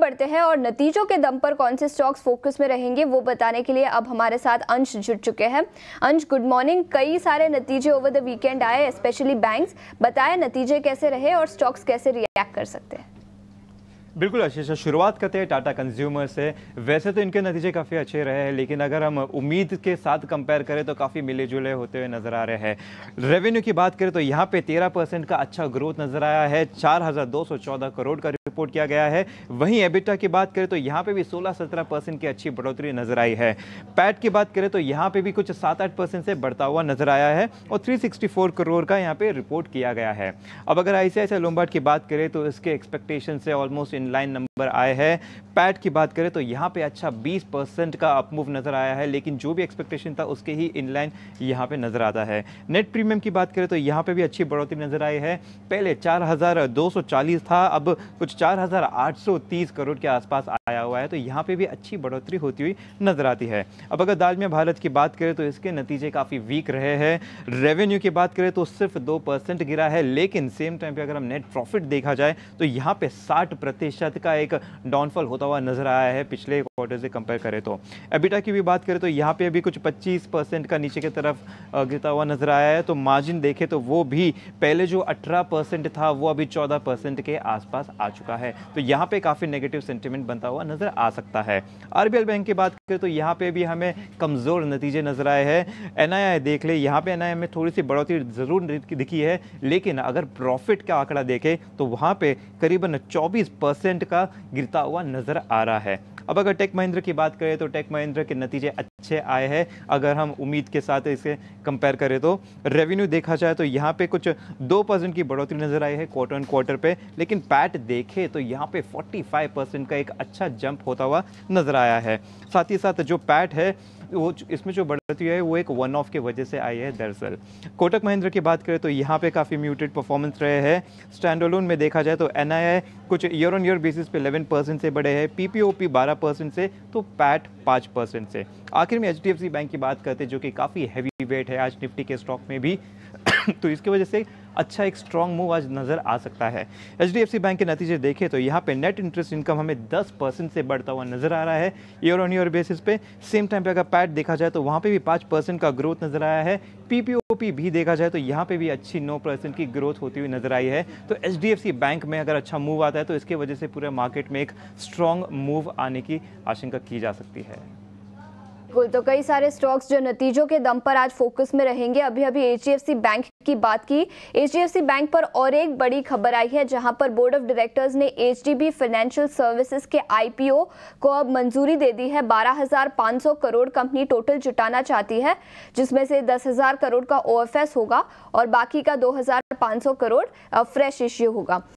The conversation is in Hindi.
बढ़ते हैं और नतीजों के दम पर कौन से स्टॉक्स फोकस में रहेंगे वो बताने के लिए अब हमारे साथ अंश जुड़ चुके हैं अंश गुड मॉर्निंग कई सारे नतीजे ओवर द वीकेंड आए स्पेशली बैंक्स बताए नतीजे कैसे रहे और स्टॉक्स कैसे रिएक्ट कर सकते हैं बिल्कुल अच्छा शुरुआत करते हैं टाटा कंज्यूमर से वैसे तो इनके नतीजे काफ़ी अच्छे रहे हैं लेकिन अगर हम उम्मीद के साथ कंपेयर करें तो काफ़ी मिले जुले होते हुए नज़र आ रहे हैं रेवेन्यू की बात करें तो यहाँ पे 13 परसेंट का अच्छा ग्रोथ नज़र आया है 4,214 करोड़ का रिपोर्ट किया गया है वहीं एबिटा की बात करें तो यहाँ पर भी सोलह सत्रह परसेंट की अच्छी बढ़ोतरी नजर आई है पैट की बात करें तो यहाँ पर भी कुछ सात आठ परसेंट से बढ़ता हुआ नजर आया है और थ्री करोड़ का यहाँ पर रिपोर्ट किया गया है अब अगर आई सी लोमबाट की बात करें तो इसके एक्सपेक्टेशन से ऑलमोस्ट इनलाइन नंबर आए हैं पैट की बात करें तो यहाँ पे अच्छा 20 परसेंट का अपमूव नज़र आया है लेकिन जो भी एक्सपेक्टेशन था उसके ही इनलाइन यहाँ पे नज़र आता है नेट प्रीमियम की बात करें तो यहाँ पे भी अच्छी बढ़ोतरी नज़र आई है पहले 4,240 था अब कुछ 4,830 करोड़ के आसपास आया हुआ है तो यहाँ पे भी अच्छी बढ़ोतरी होती हुई नज़र आती है अब अगर दाल में भारत की बात करें तो इसके नतीजे काफ़ी वीक रहे हैं रेवेन्यू की बात करें तो सिर्फ दो गिरा है लेकिन सेम टाइम पर अगर हम नेट प्रॉफिट देखा जाए तो यहाँ पर साठ प्रतिशत का एक डाउनफॉल होता हुआ नजर आया है पिछले क्वार्टर से कंपेयर करें तो एबिटा की भी बात करें तो यहाँ पे अभी कुछ 25 परसेंट का नीचे की तरफ गिरता हुआ नजर आया है तो मार्जिन देखें तो वो भी पहले जो 18 परसेंट था वो अभी 14 परसेंट के आसपास आ चुका है तो यहाँ पे काफ़ी नेगेटिव सेंटिमेंट बनता हुआ नज़र आ सकता है आर बैंक की बात करें तो यहाँ पे भी हमें कमज़ोर नतीजे नज़र आए हैं एन देख ले यहाँ पे एन में थोड़ी सी बढ़ोतरी ज़रूर दिखी है लेकिन अगर प्रॉफिट का आंकड़ा देखें तो वहाँ पर करीबन चौबीस का गिरता हुआ नज़र आ रहा है अब अगर टेक महिंद्र की बात करें तो टेक महिंद्र के नतीजे अच्छे आए हैं अगर हम उम्मीद के साथ इसे कंपेयर करें तो रेवेन्यू देखा जाए तो यहाँ पे कुछ दो परसेंट की बढ़ोतरी नज़र आई है क्वार्टर ऑन क्वार्टर पे लेकिन पैट देखे तो यहाँ पे 45 परसेंट का एक अच्छा जंप होता हुआ नज़र आया है साथ ही साथ जो पैट है वो इसमें जो बढ़ोतरी है वो एक वन ऑफ के वजह से आई है दरअसल कोटक महिंद्र की बात करें तो यहाँ पे काफ़ी म्यूटेड परफॉर्मेंस रहे हैं स्टैंडोलोन में देखा जाए तो एन कुछ ईयर ऑन ईयर बेसिस पे 11 परसेंट से बढ़े हैं पी पी बारह परसेंट से तो पैट पाँच परसेंट से आखिर आखिर में एच बैंक की बात करते हैं जो कि काफ़ी हैवी वेट है आज निफ्टी के स्टॉक में भी तो इसकी वजह से अच्छा एक स्ट्रॉन्ग मूव आज नज़र आ सकता है एच बैंक के नतीजे देखें तो यहाँ पे नेट इंटरेस्ट इनकम हमें 10 परसेंट से बढ़ता हुआ नजर आ रहा है ईयर ऑन ईयर बेसिस पे सेम टाइम पे अगर पैट देखा जाए तो वहाँ पे भी 5 परसेंट का ग्रोथ नजर आया है पी भी देखा जाए तो यहाँ पे भी अच्छी 9 परसेंट की ग्रोथ होती हुई नजर आई है तो एच बैंक में अगर अच्छा मूव आता है तो इसके वजह से पूरे मार्केट में एक स्ट्रॉन्ग मूव आने की आशंका की जा सकती है बिल्कुल तो कई सारे स्टॉक्स जो नतीजों के दम पर आज फोकस में रहेंगे अभी अभी एच बैंक की बात की एच बैंक पर और एक बड़ी खबर आई है जहां पर बोर्ड ऑफ डायरेक्टर्स ने एच फाइनेंशियल सर्विसेज के आईपीओ को अब मंजूरी दे दी है 12,500 करोड़ कंपनी टोटल जुटाना चाहती है जिसमें से 10,000 करोड़ का ओ होगा और बाकी का दो करोड़ फ्रेश इश्यू होगा